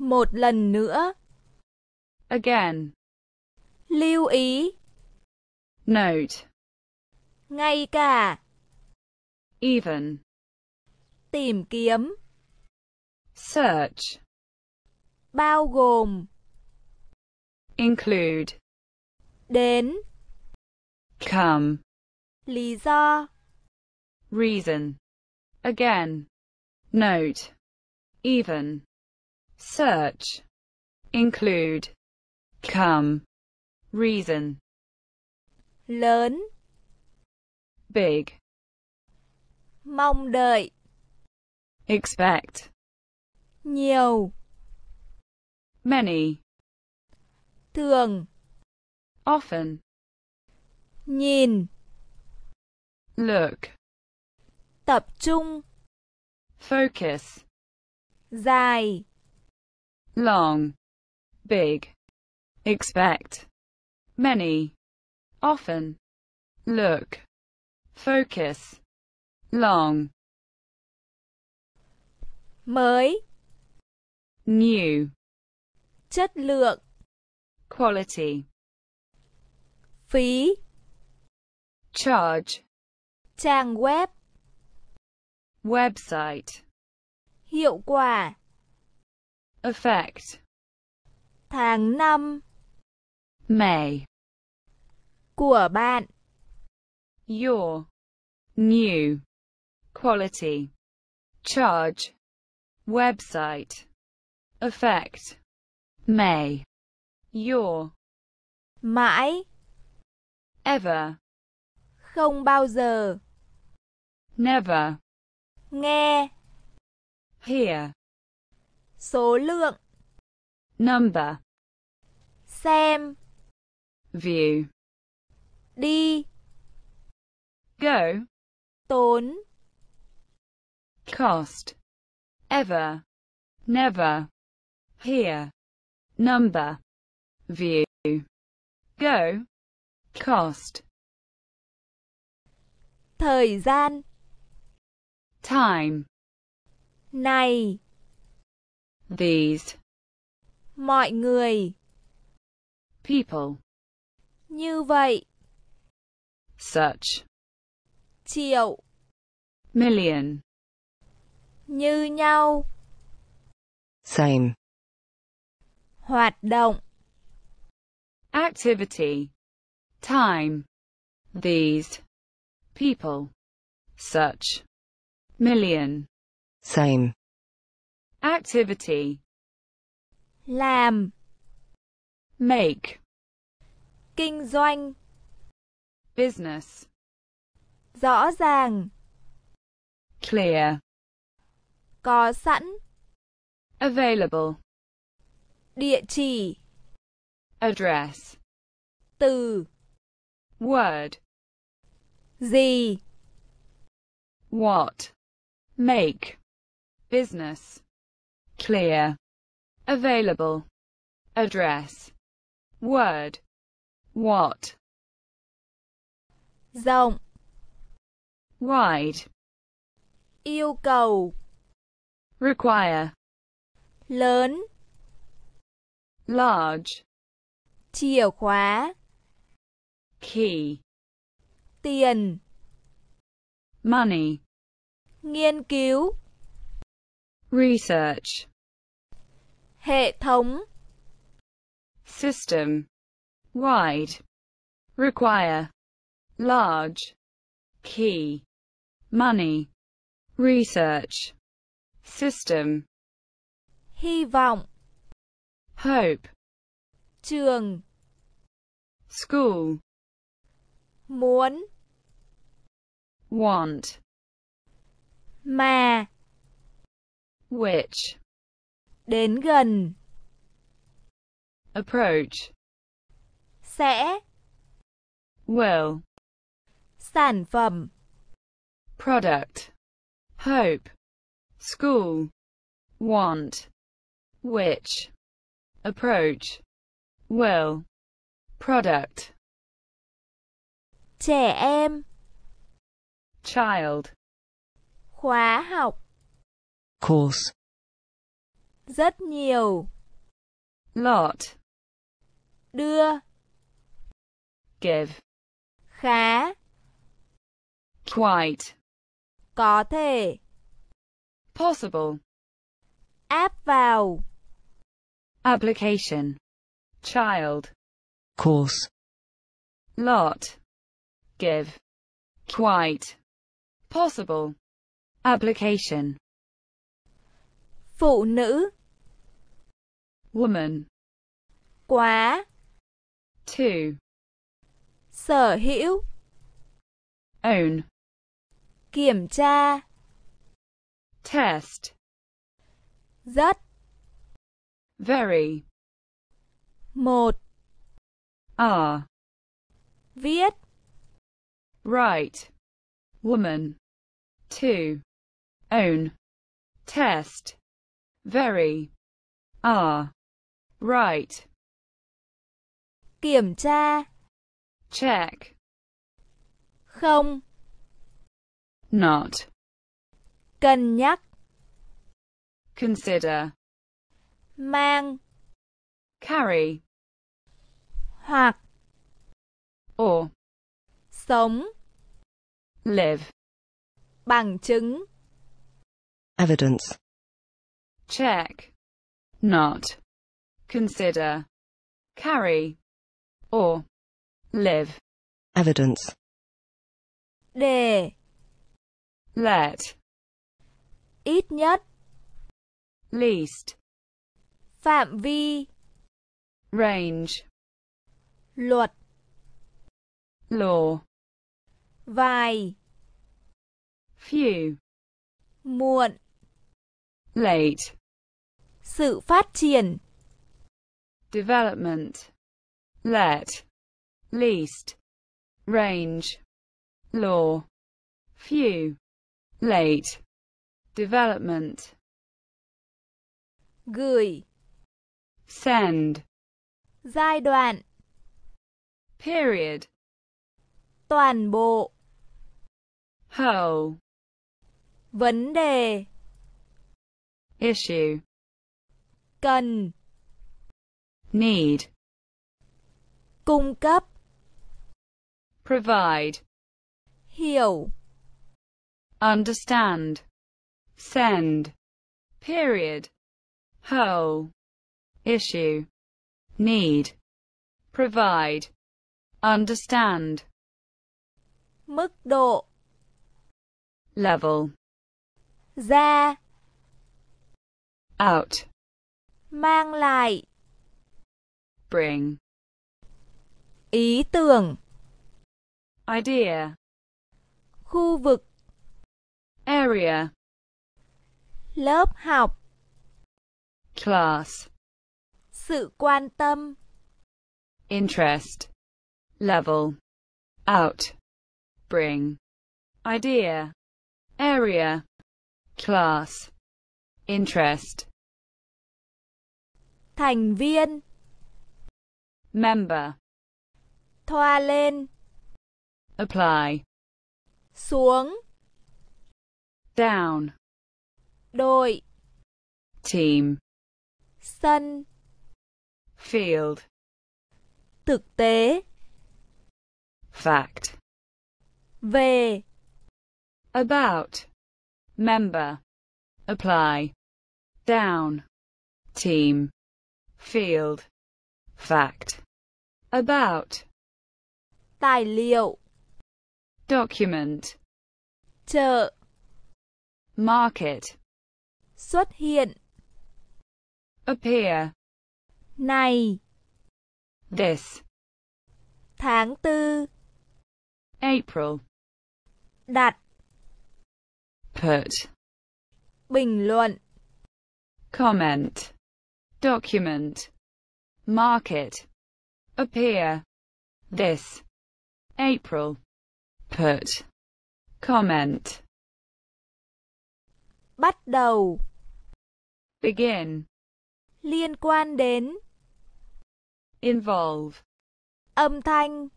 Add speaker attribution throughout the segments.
Speaker 1: Một lần nữa. Again. Lưu ý. Note. Ngay cả. Even. Tìm kiếm. Search. Bao gồm. Include. Đến. Come. Lý do. Reason. Again. Note. Even search, include, come, reason, lớn, big, mong đợi, expect, nhiều, many, thường, often, nhìn, look, tập trung, focus, dài, long, big, expect, many, often, look, focus, long, mới, new, chất lượng, quality, phí, charge, trang web, website, hiệu quả, effect tháng năm May của bạn your new quality charge website effect May your mãi ever không bao giờ never nghe hear Số lượng. Number. Xem. View. Đi. Go. Tốn. Cost. Ever. Never. Here. Number. View. Go. Cost. Thời gian. Time. Này. These. Mọi người. People. Như vậy. Such. Triệu. Million. Như nhau. Same. Hoạt động. Activity. Time. These. People. Such. Million. Same. Activity. Làm. Make. Kinh doanh. Business. Rõ ràng. Clear. Có sẵn. Available. Địa chỉ. Address. Từ. Word. Gì. What. Make. Business clear, available, address, word, what, rộng, wide, yêu cầu, require, lớn, large, chìa khóa, key, tiền, money, nghiên cứu, research, hệ thống system wide require large key money research system hy vọng hope trường school muốn want mà which Đến gần. Approach. Sẽ. Will. Sản phẩm. Product. Hope. School. Want. Which. Approach. Will. Product. Trẻ em. Child. Khóa học. Course. Rất nhiều. Lot. Đưa. Give. Khá. Quite. Có thể. Possible. Áp vào. Application. Child. Course. Lot. Give. Quite. Possible. Application. Phụ nữ. woman, quá, to, sở hữu, own, kiểm tra, test, rất, very, một, are, viết, right, woman, to, own, test, very, are. Right. Kiểm tra. Check. Không. Not. Cân nhắc. Consider. Mang. Carry. Hoặc. Or. Sống. Live. Bằng chứng. Evidence. Check. Not consider, carry, or live. Evidence. Để. Let. Ít nhất. Least. Phạm vi. Range. Luật. Law. Vài. Few. Muộn. Late. Sự phát triển development, let, least, range, law, few, late, development, gửi, send, giai đoạn, period, toàn bộ, whole, vấn đề, issue, cần, Need. Cung cấp. Provide. Hiểu. Understand. Send. Period. Whole. Issue. Need. Provide. Understand. Mức độ. Level. Ra. Out. Mang lại. bring ý tưởng idea khu vực area lớp học class sự quan tâm interest level out bring idea area class interest thành viên Member. Thoa lên. Apply. Xuống. Down. Đội. Team. Sân. Field. Thực tế. Fact. Về. About. Member. Apply. Down. Team. Field fact, about, tài liệu, document, chợ, market, xuất hiện, appear, này, this, tháng tư, April, đặt, put, bình luận, comment, document, market, appear, this, April, put, comment, bắt đầu, begin, liên quan đến, involve, âm thanh,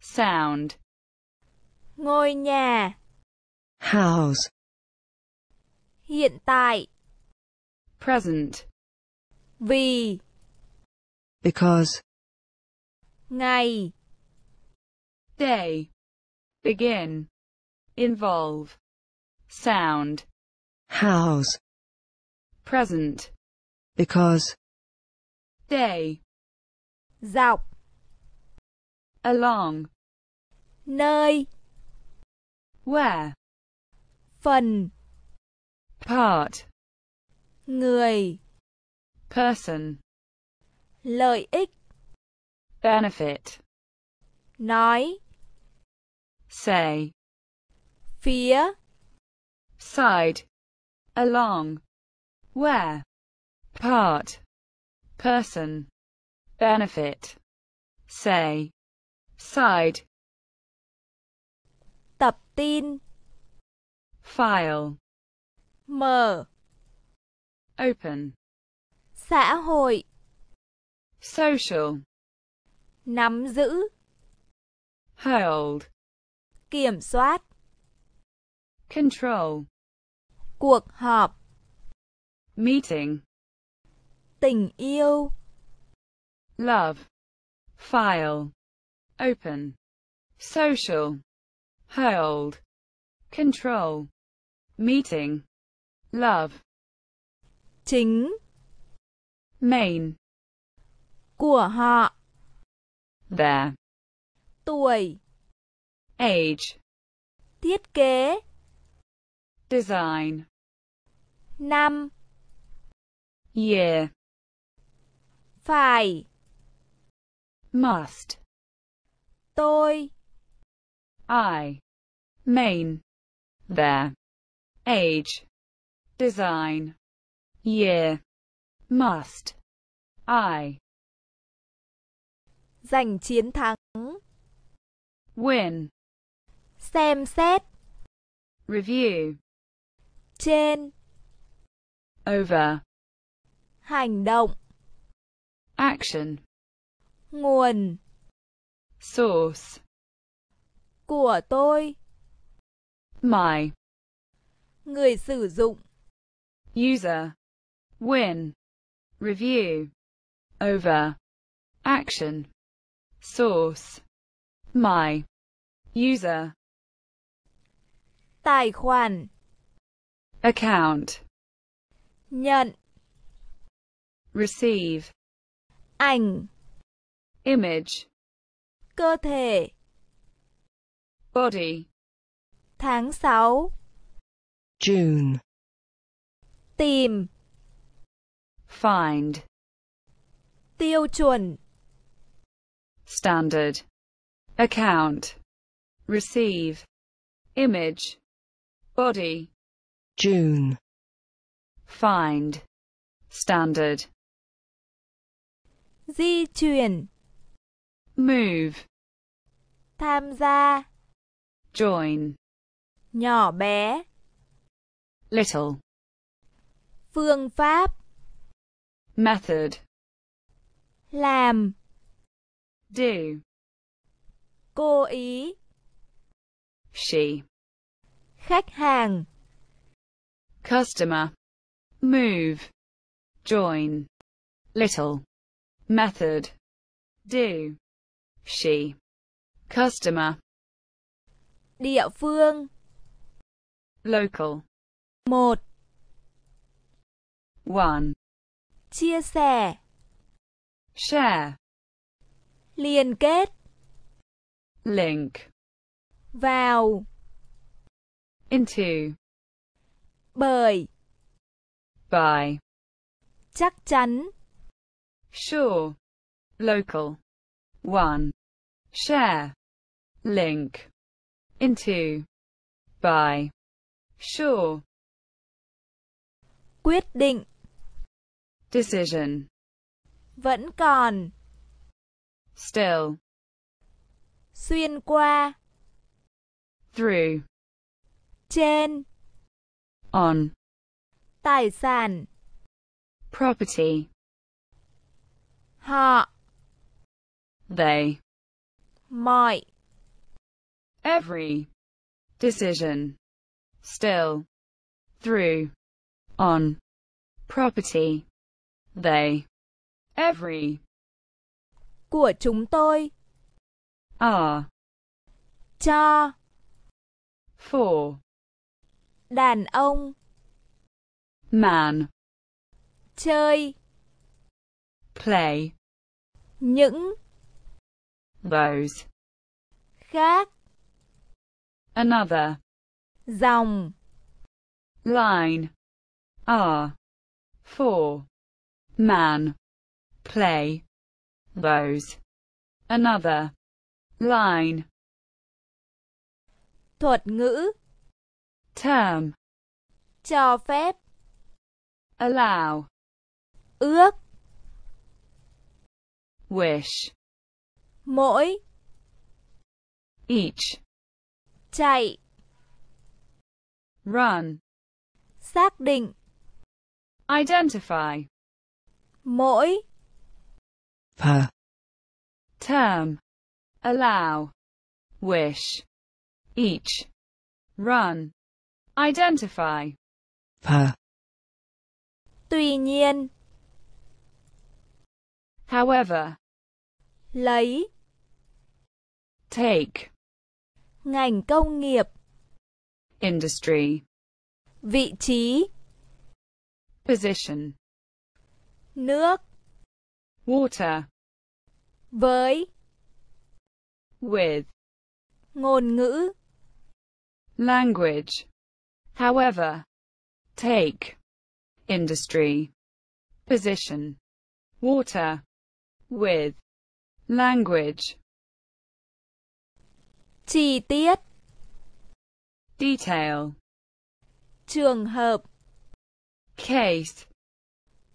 Speaker 1: sound, ngôi nhà, house, hiện tại, present, vì, because. Ngày. Day. Begin. Involve. Sound. House. Present. Because. Day. Dọc. Along. Nơi. Where. Phần. Part. Người. Person. Lợi ích. Benefit. Nói. Say. Phía. Side. Along. Where. Part. Person. Benefit. Say. Side. Tập tin. File. Mở. Open. Xã hội. Social. Nắm giữ. Hold. Kiểm soát. Control. Cuộc họp. Meeting. Tình yêu. Love. File. Open. Social. Hold. Control. Meeting. Love. Chính. Main của họ. the, tuổi age thiết kế design năm year phải must tôi I main the, age design year must I Giành chiến thắng. Win. Xem xét. Review. Trên. Over. Hành động. Action. Nguồn. Source. Của tôi. My. Người sử dụng. User. Win. Review. Over. Action. Source. My. User. tài khoản account nhận receive ảnh image cơ thể body tháng 6 June tìm find tiêu chuẩn standard, account, receive, image, body, June, find, standard, di chuyển, move, tham gia, join, nhỏ bé, little, phương pháp, method, làm, do cô ý she khách hàng customer move join little method do she customer địa phương local một one chia sẻ share Liên kết. Link. Vào. Into. Bởi. By. Chắc chắn. Sure. Local. One. Share. Link. Into. By. Sure. Quyết định. Decision. Vẫn còn. Still. Xuyên qua. Through. Trên. On. Tài sản. Property. Họ. They. Mọi. Every. Decision. Still. Through. On. Property. They. Every. của chúng tôi. Ở ờ. Cho Phổ Đàn ông Man Chơi Play Những Those Khác Another Dòng Line Are For Man Play those. Another line. Thuật ngữ. Term. Cho phép. Allow. Ước. Wish. Mỗi. Each. Chạy. Run. Xác định. Identify. Mỗi. per term, allow, wish, each, run, identify, per. Tuy nhiên, however, lấy, take, ngành công nghiệp, industry, vị trí, position, nước, water, với with ngôn ngữ language however take industry position water with language chi tiết detail trường hợp case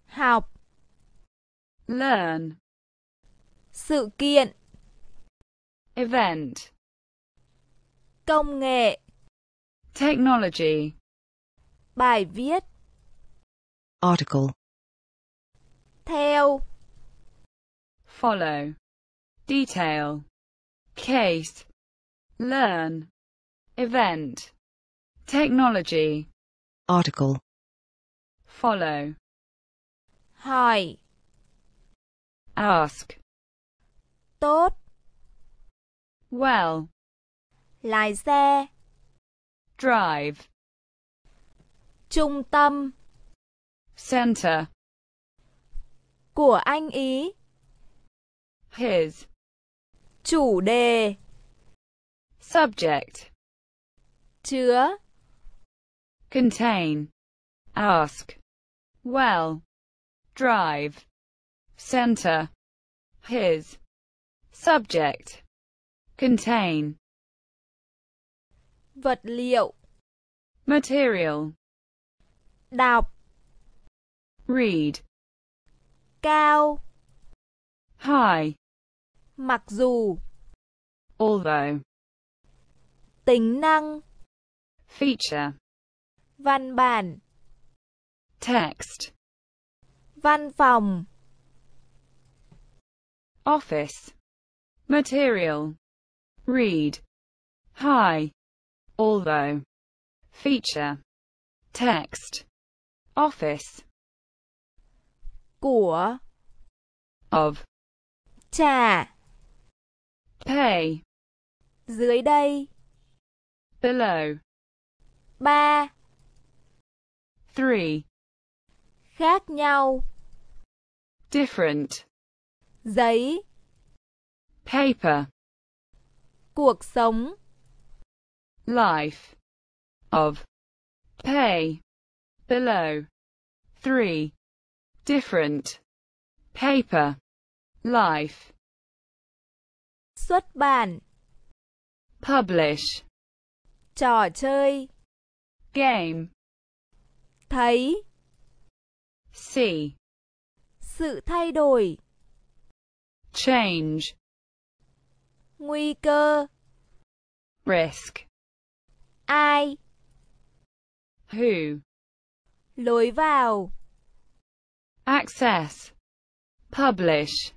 Speaker 1: học learn sự kiện event công nghệ technology bài viết article theo follow detail case learn event technology article follow hỏi ask Tốt. Well. Lái xe. Drive. Trung tâm. Center. Của anh ý. His. Chủ đề. Subject. Chứa. Contain. Ask. Well. Drive. Center. His. Subject. Contain. Vật liệu. Material. Đọc. Read. Cao. High. Mặc dù. Although. Tính năng. Feature. Văn bản. Text. Văn phòng. Office material. Read. High. Although. Feature. Text. Office. Của. Of. Trả. Pay. Dưới đây. Below. Ba. Three. Khác nhau. Different. Giấy paper cuộc sống life of pay below three different paper life xuất bản publish trò chơi game thấy see sự thay đổi change nguy cơ risk ai who lối vào access publish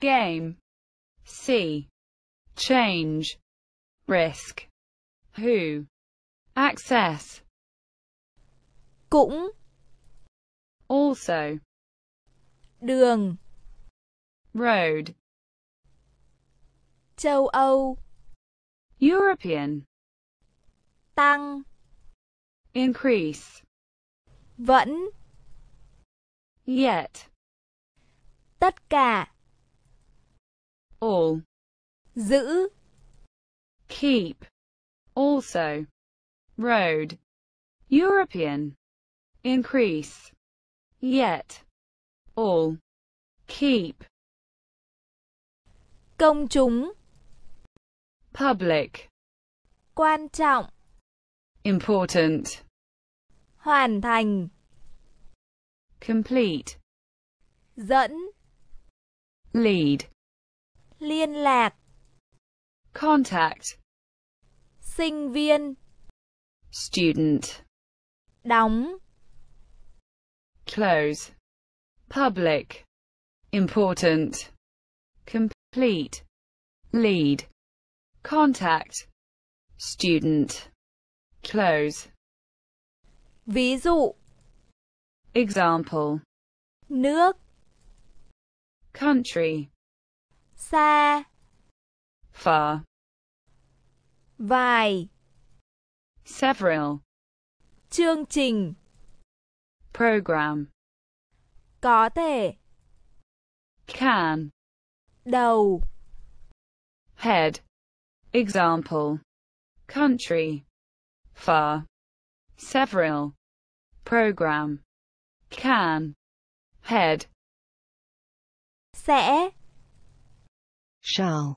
Speaker 1: game see change risk who access cũng also đường road châu Âu European tăng increase vẫn yet tất cả all giữ keep also road European increase yet all keep công chúng Public. Quan trọng. Important. Hoàn thành. Complete. Dẫn. Lead. Liên lạc. Contact. Sinh viên. Student. Đóng. Close. Public. Important. Complete. Lead. contact, student, close. Ví dụ Example Nước Country Xa Far Vài Several Chương trình Program Có thể Can Đầu Head Example. Country. Far. Several. Program. Can. Head. Sẽ. Shall.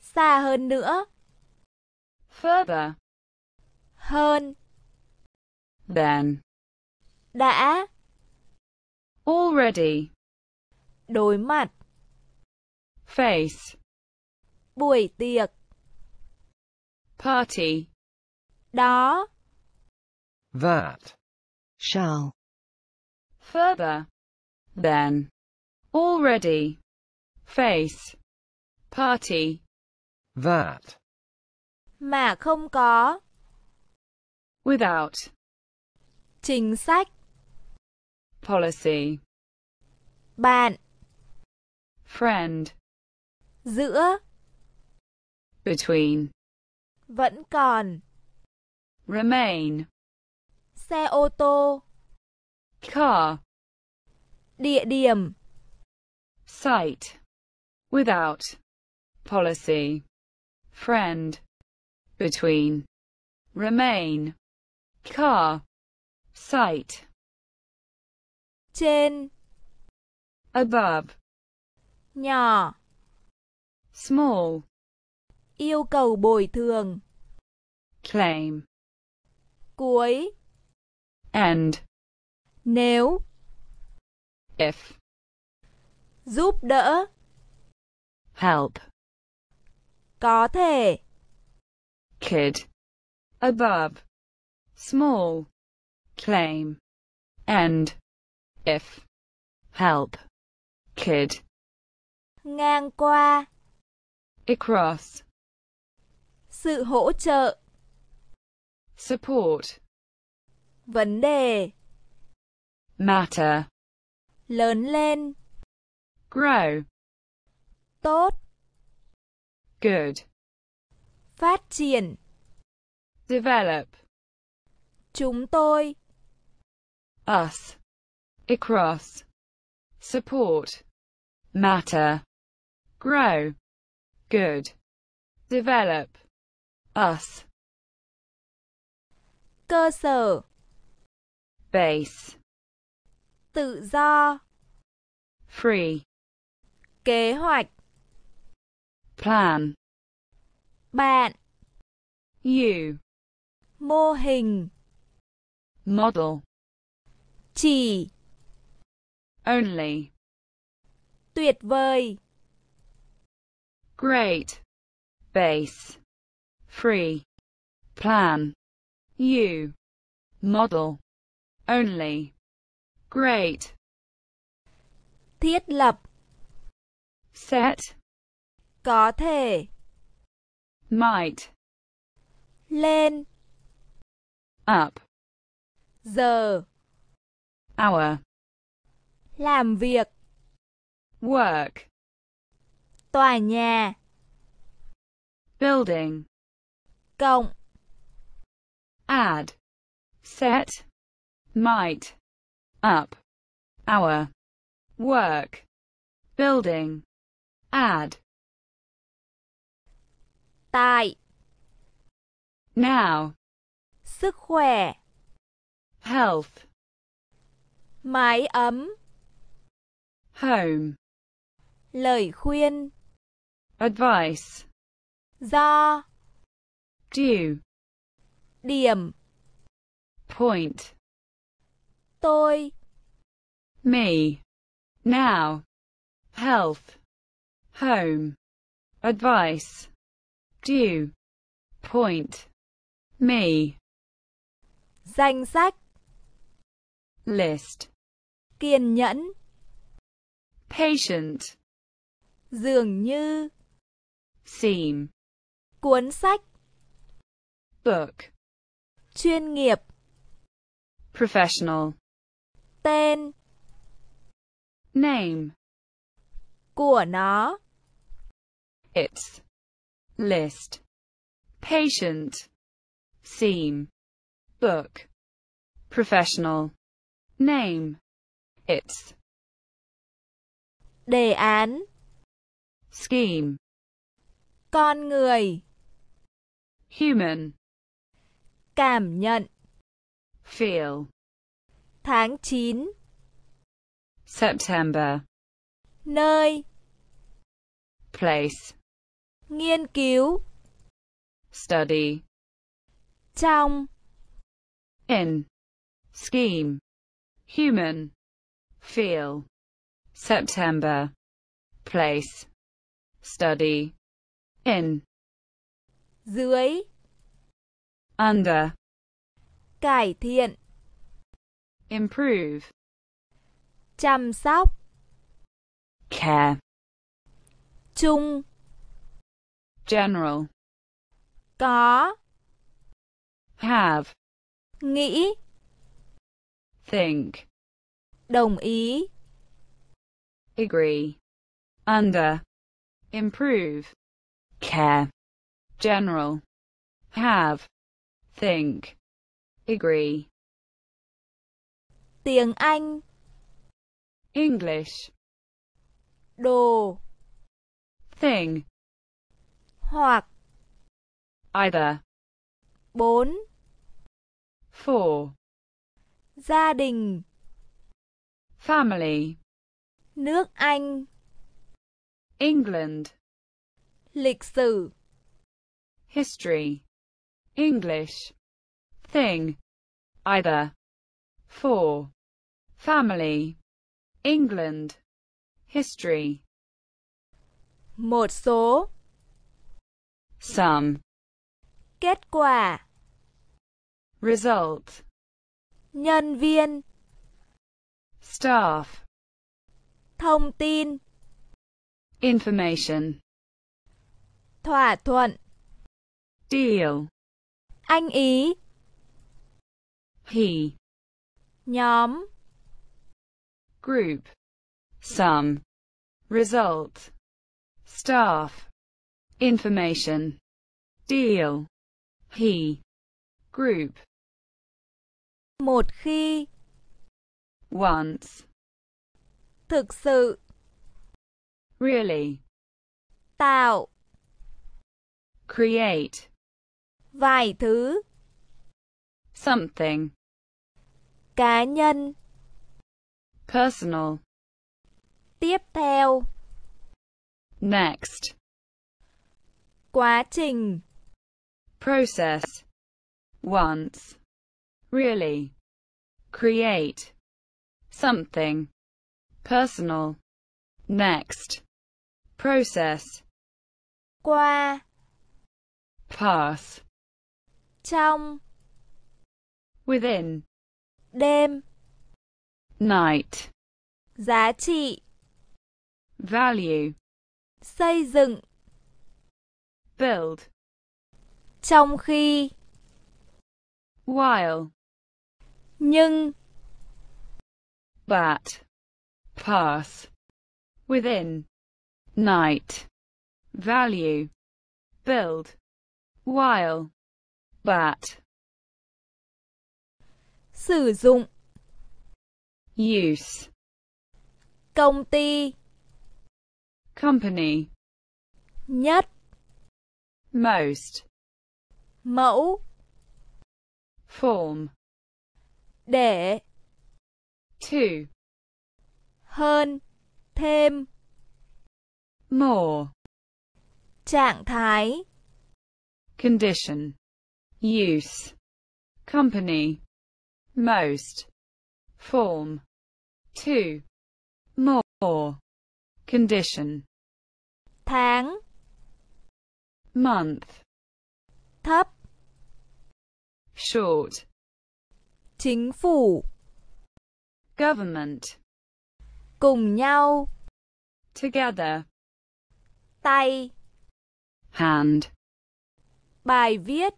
Speaker 1: Xa hơn nữa. Further. Hơn. Then. Đã. Already. Đối mặt. Face. Buổi tiệc. Party. Đó. That. Shall. Further. then, Already. Face. Party. That. Mà không có. Without. Chính sách. Policy. Bạn. Friend. Giữa. Between. Vẫn còn. Remain. Xe ô tô. Car. Địa điểm. Site. Without. Policy. Friend. Between. Remain. Car. Site. Trên. Above. Nhỏ. Small. Yêu cầu bồi thường. Claim. Cuối. And. Nếu. If. Giúp đỡ. Help. Có thể. Kid. Above. Small. Claim. And. If. Help. Kid. Ngang qua. Across. Sự hỗ trợ. Support. Vấn đề. Matter. Lớn lên. Grow. Tốt. Good. Phát triển. Develop. Chúng tôi. Us. Across. Support. Matter. Grow. Good. Develop us cơ sở base tự do free kế hoạch plan bạn you mô hình model chỉ only tuyệt vời great base free plan U model only great thiết lập set có thể might lên up giờ hour làm việc work tòa nhà building cộng add set might up our work building add tại now sức khỏe health mái ấm home lời khuyên advice do Due. Điểm. Point. Tôi. Me. Now. Health. Home. Advice. Due. Point. Me. Danh sách. List. Kiên nhẫn. Patient. Dường như. Seem. Cuốn sách. Book. Chuyên nghiệp. Professional. Tên. Name. Của nó. Its. List. Patient. Seam. Book. Professional. Name. Its. Đề án. Scheme. Con người. Human. Cảm nhận. Feel. Tháng 9. September. Nơi. Place. Nghiên cứu. Study. Trong. In. Scheme. Human. Feel. September. Place. Study. In. Dưới. under cải thiện improve chăm sóc care chung general có have nghĩ think đồng ý agree under improve care general have think, agree. Tiếng Anh English Đồ Thing Hoặc Either Bốn Four Gia đình Family Nước Anh England Lịch sử History English thing, either for family, England, history. Một số Some Kết quả Result Nhân viên Staff Thông tin Information Thỏa thuận Deal Anh ý. He. Nhóm. Group. Sum. Result. Staff. Information. Deal. He. Group. Một khi. Once. Thực sự. Really. Tạo. Create. Vài thứ. Something. Cá nhân. Personal. Tiếp theo. Next. Quá trình. Process. Once. Really. Create. Something. Personal. Next. Process. Qua. Pass. Trong. Within. Đêm. Night. Giá trị. Value. Xây dựng. Build. Trong khi. While. Nhưng. But. Pass. Within. Night. Value. Build. While. But. Sử dụng. Use. Công ty. Company. Nhất. Most. Mẫu. Form. Để. To. Hơn. Thêm. More. Trạng thái. Condition. use, company, most, form, two, more, condition, tháng, month, thấp, short, chính phủ, government, cùng nhau, together, tay, hand, bài viết,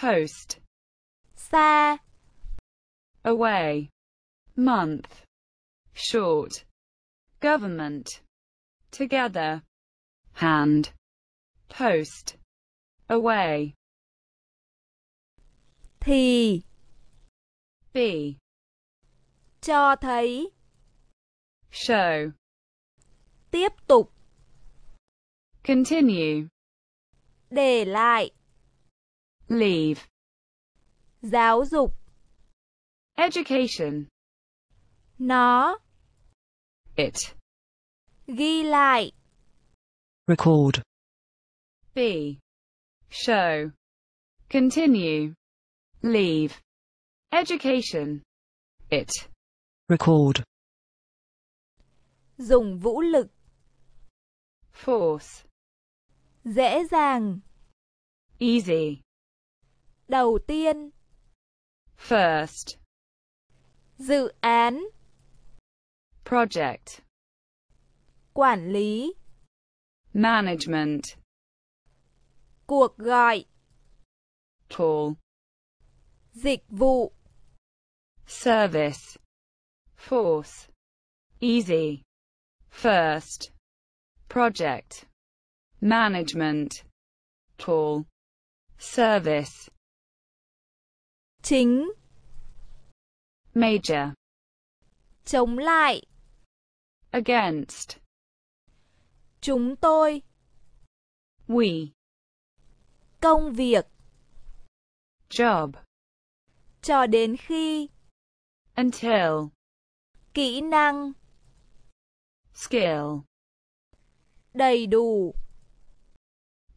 Speaker 1: post, se, away, month, short, government, together, hand, post, away. Thì Be Cho thấy Show Tiếp tục Continue Để lại Leave. Giáo dục. Education. Nó. It. Ghi lại. Record. Be. Show. Continue. Leave. Education. It. Record. Dùng vũ lực. Force. Dễ dàng. Easy. Đầu tiên. First. Dự án. Project. Quản lý. Management. Cuộc gọi. Call. Dịch vụ. Service. Force. Easy. First. Project. Management. Call. Service. Chính. Major. Chống lại. Against. Chúng tôi. We. Công việc. Job. Cho đến khi. Until. Kỹ năng. Skill. Đầy đủ.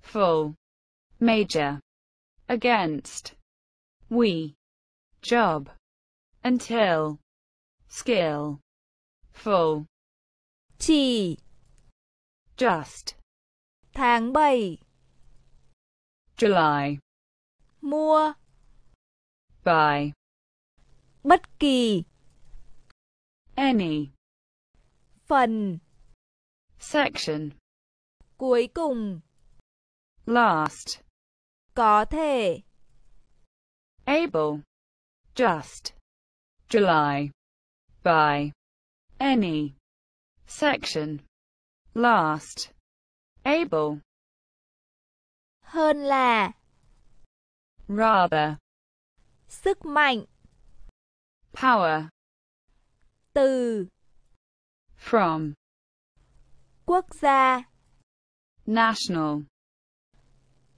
Speaker 1: Full. Major. Against we, job, until, skill, full, chỉ, just, tháng 7, July, mua, buy, bất kỳ, any, phần, section, cuối cùng, last, có thể, able, just, July, by, any, section, last, able, hơn là, rather, sức mạnh, power, từ, from, quốc gia, national,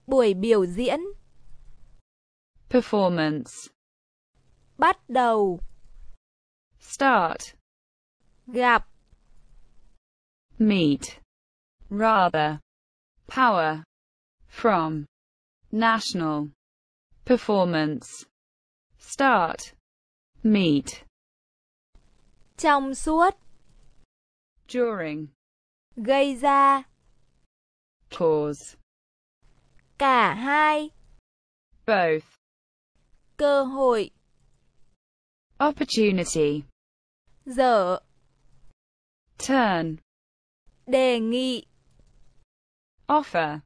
Speaker 1: buổi biểu diễn, Performance. Bắt đầu. Start. Gặp. Meet. Rather. Power. From. National. Performance. Start. Meet. Trong suốt. During. Gây ra. Cause. Cả hai. Both. cơ hội opportunity giờ, turn đề nghị offer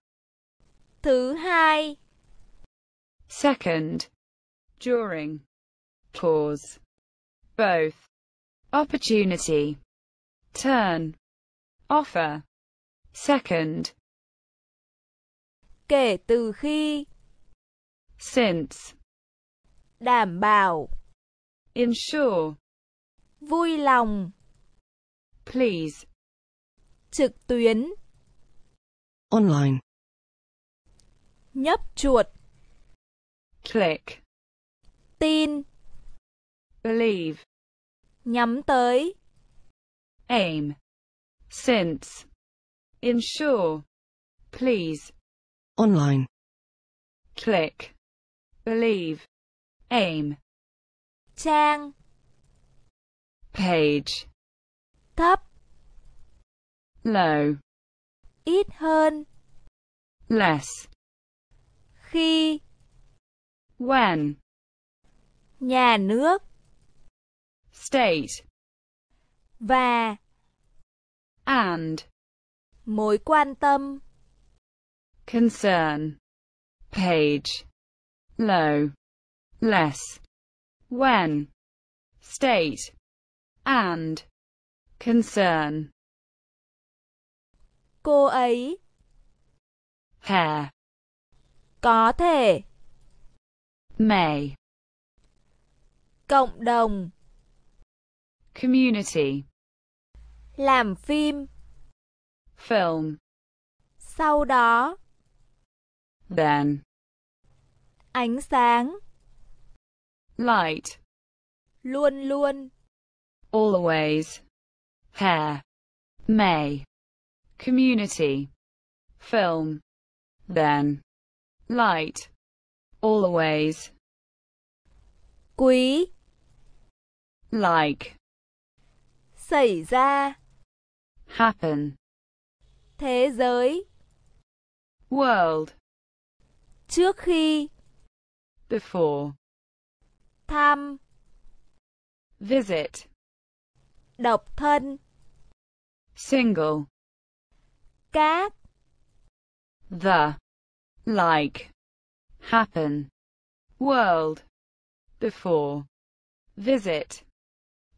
Speaker 1: thứ hai second during pause both opportunity turn offer second kể từ khi since đảm bảo ensure vui lòng please trực tuyến online nhấp chuột click tin believe nhắm tới aim since ensure please online click believe aim trang page thấp low ít hơn less khi when nhà nước state và and mối quan tâm concern page low less, when, state, and, concern. Cô ấy. Hair. Có thể. May. Cộng đồng. Community. Làm phim. Film. Sau đó. Then. Ánh sáng. light, luôn luôn, always, hair, may, community, film, then, light, always, quý, like, xảy ra, happen, thế giới, world, trước khi, before, Tham. Visit. Độc thân. Single. Các. The. Like. Happen. World. Before. Visit.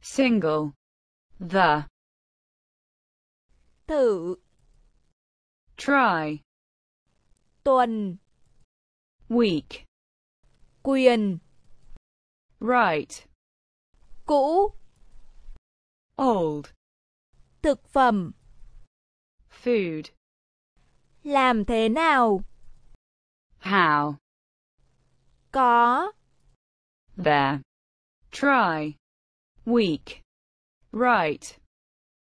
Speaker 1: Single. The. Thử. Try. Tuần. Week. Quyền. Right. Cũ. Old. Thực phẩm. Food. Làm thế nào? How. Có. There. Try. Weak. Right.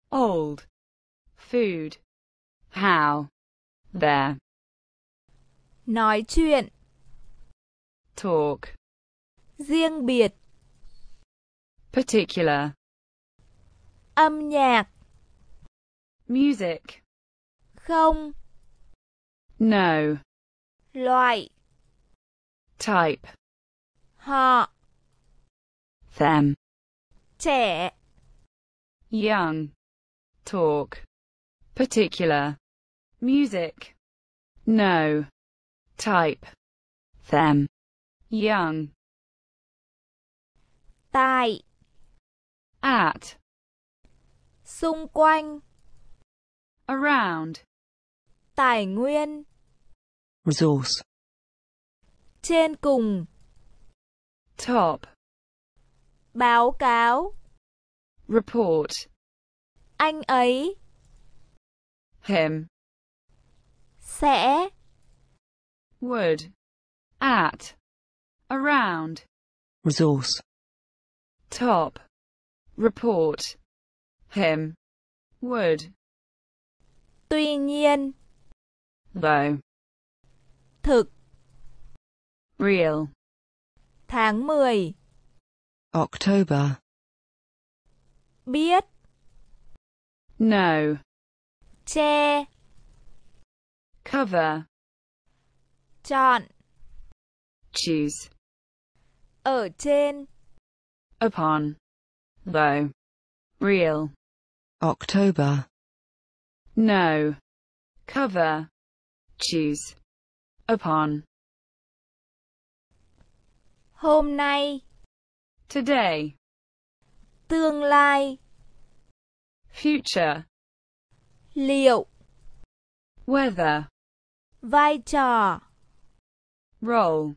Speaker 1: Old. Food. How. There. Nói chuyện. Talk riêng biệt particular âm nhạc music không no loại type họ them trẻ young talk particular music no type them young tại at xung quanh around tài nguyên resource trên cùng top báo cáo report anh ấy him sẽ would at around resource Top. Report. Him. Would. Tuy nhiên. Though. Thực. Real. Tháng 10. October. Biết. No. Che. Cover. Chọn. Choose. Ở trên upon, though, real, October, no, cover, choose, upon, hôm nay, today, tương lai, future, liệu, Weather. vai trò, role,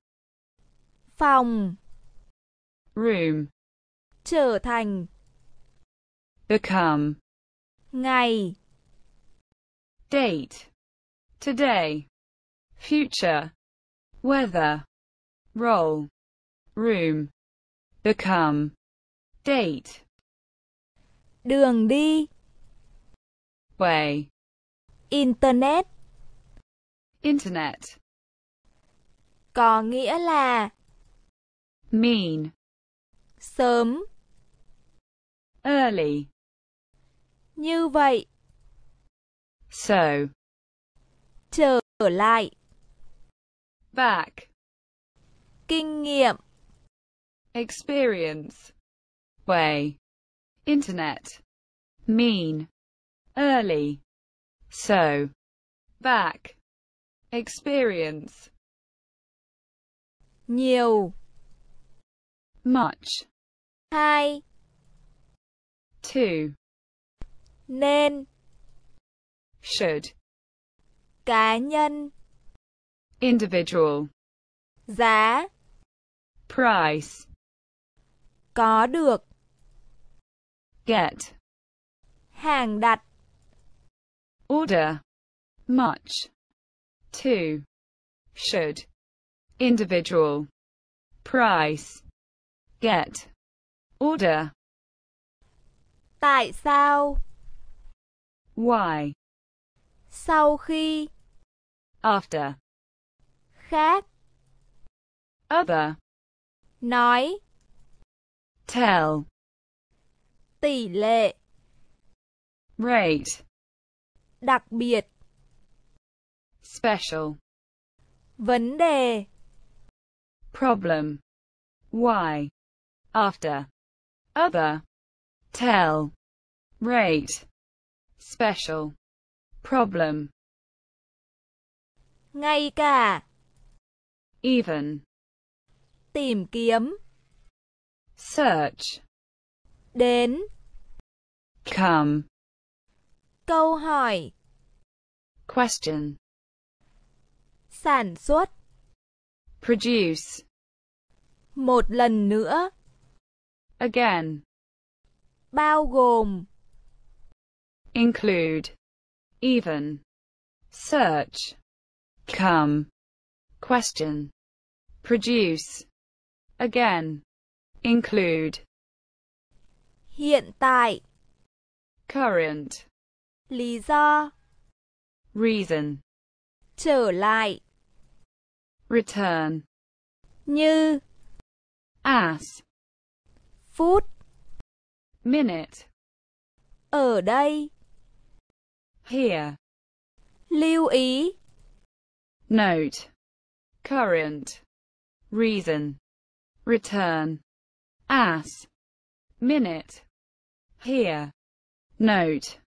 Speaker 1: phòng, room, trở thành become ngày date today future weather role room become date đường đi way internet internet có nghĩa là mean sớm Early. Như vậy. So. Trở lại. Back. Kinh nghiệm. Experience. Way. Internet. Mean. Early. So. Back. Experience. Nhiều. Much. Hai to nên should cá nhân individual giá price có được get hàng đặt order much to should individual price get order Tại sao? Why? Sau khi. After. Khác. Other. Nói. Tell. Tỷ lệ. Rate. Đặc biệt. Special. Vấn đề. Problem. Why? After. Other. tell, rate, special, problem, ngay cả, even, tìm kiếm, search, đến, come, câu hỏi, question, sản xuất, produce, một lần nữa, again, bao gồm include, even, search, come, question, produce, again, include. Hiện tại current lý do reason trở lại return như as phút Minute. Ở đây. Here. Lưu ý. Note. Current. Reason. Return. As. Minute. Here. Note.